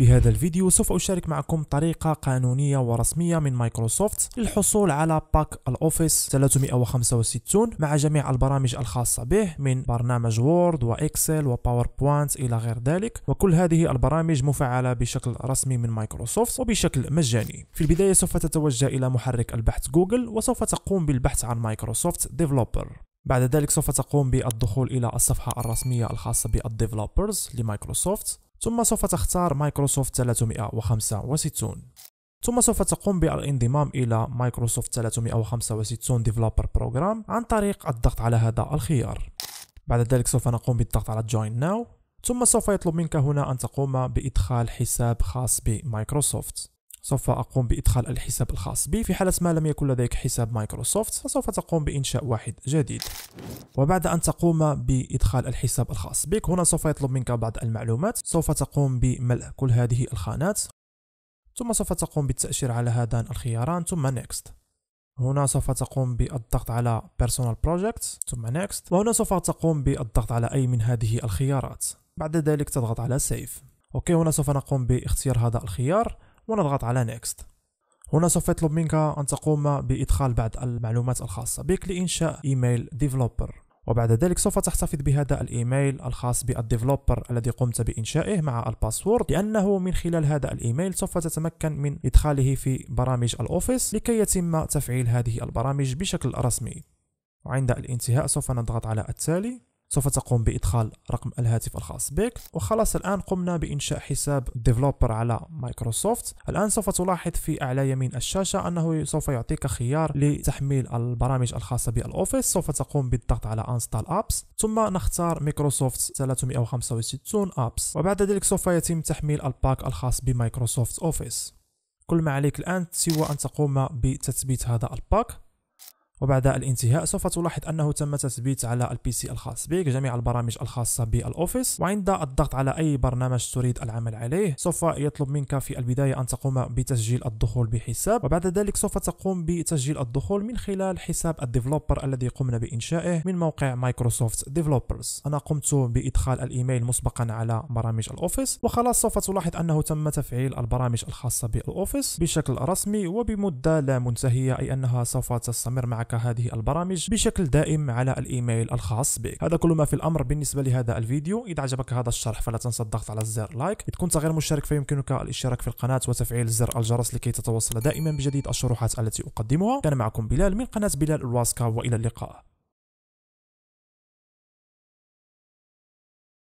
في هذا الفيديو سوف أشارك معكم طريقة قانونية ورسمية من مايكروسوفت للحصول على باك الأوفيس 365 مع جميع البرامج الخاصة به من برنامج وورد وإكسل وباوربوينت إلى غير ذلك وكل هذه البرامج مفعلة بشكل رسمي من مايكروسوفت وبشكل مجاني في البداية سوف تتوجه إلى محرك البحث جوجل وسوف تقوم بالبحث عن مايكروسوفت ديفلوبر بعد ذلك سوف تقوم بالدخول إلى الصفحة الرسمية الخاصة بالديفلوبرز لمايكروسوفت ثم سوف تختار مايكروسوفت 365 ثم سوف تقوم بالانضمام إلى مايكروسوفت 365 ديفلوبر بروجرام عن طريق الضغط على هذا الخيار بعد ذلك سوف نقوم بالضغط على Join Now ثم سوف يطلب منك هنا أن تقوم بإدخال حساب خاص بمايكروسوفت سوف أقوم بإدخال الحساب الخاص بي في حالة ما لم يكن لديك حساب مايكروسوفت فسوف تقوم بإنشاء واحد جديد وبعد أن تقوم بإدخال الحساب الخاص بك هنا سوف يطلب منك بعض المعلومات سوف تقوم بملء كل هذه الخانات ثم سوف تقوم بالتأشير على هذان الخياران ثم Next هنا سوف تقوم بالضغط على Personal Project ثم Next وهنا سوف تقوم بالضغط على أي من هذه الخيارات بعد ذلك تضغط على Save أوكي هنا سوف نقوم باختيار هذا الخيار ونضغط على نيكست هنا سوف يطلب منك أن تقوم بإدخال بعض المعلومات الخاصة بك لإنشاء إيميل ديفلوبر وبعد ذلك سوف تحتفظ بهذا الإيميل الخاص بالديفلوبر الذي قمت بإنشائه مع الباسورد لأنه من خلال هذا الإيميل سوف تتمكن من إدخاله في برامج الأوفيس لكي يتم تفعيل هذه البرامج بشكل رسمي وعند الانتهاء سوف نضغط على التالي سوف تقوم بإدخال رقم الهاتف الخاص بك وخلاص الآن قمنا بإنشاء حساب ديفلوبر على مايكروسوفت الآن سوف تلاحظ في أعلى يمين الشاشة أنه سوف يعطيك خيار لتحميل البرامج الخاصة بالأوفيس سوف تقوم بالضغط على انستال ابس ثم نختار مايكروسوفت 365 ابس وبعد ذلك سوف يتم تحميل الباك الخاص بمايكروسوفت اوفيس كل ما عليك الآن سوى أن تقوم بتثبيت هذا الباك وبعد الانتهاء سوف تلاحظ انه تم تثبيت على البي سي الخاص بك جميع البرامج الخاصه بالاوفيس وعند الضغط على اي برنامج تريد العمل عليه سوف يطلب منك في البدايه ان تقوم بتسجيل الدخول بحساب وبعد ذلك سوف تقوم بتسجيل الدخول من خلال حساب الديفلوبر الذي قمنا بانشائه من موقع مايكروسوفت ديفلوبرز انا قمت بادخال الايميل مسبقا على برامج الاوفيس وخلاص سوف تلاحظ انه تم تفعيل البرامج الخاصه بالاوفيس بشكل رسمي وبمده لا منتهيه اي انها سوف تستمر معك لك هذه البرامج بشكل دائم على الايميل الخاص بك هذا كل ما في الامر بالنسبه لهذا الفيديو اذا عجبك هذا الشرح فلا تنسى الضغط على زر لايك اذا كنت غير مشترك فيمكنك الاشتراك في القناه وتفعيل زر الجرس لكي تتوصل دائما بجديد الشروحات التي اقدمها كان معكم بلال من قناه بلال الواسكا والى اللقاء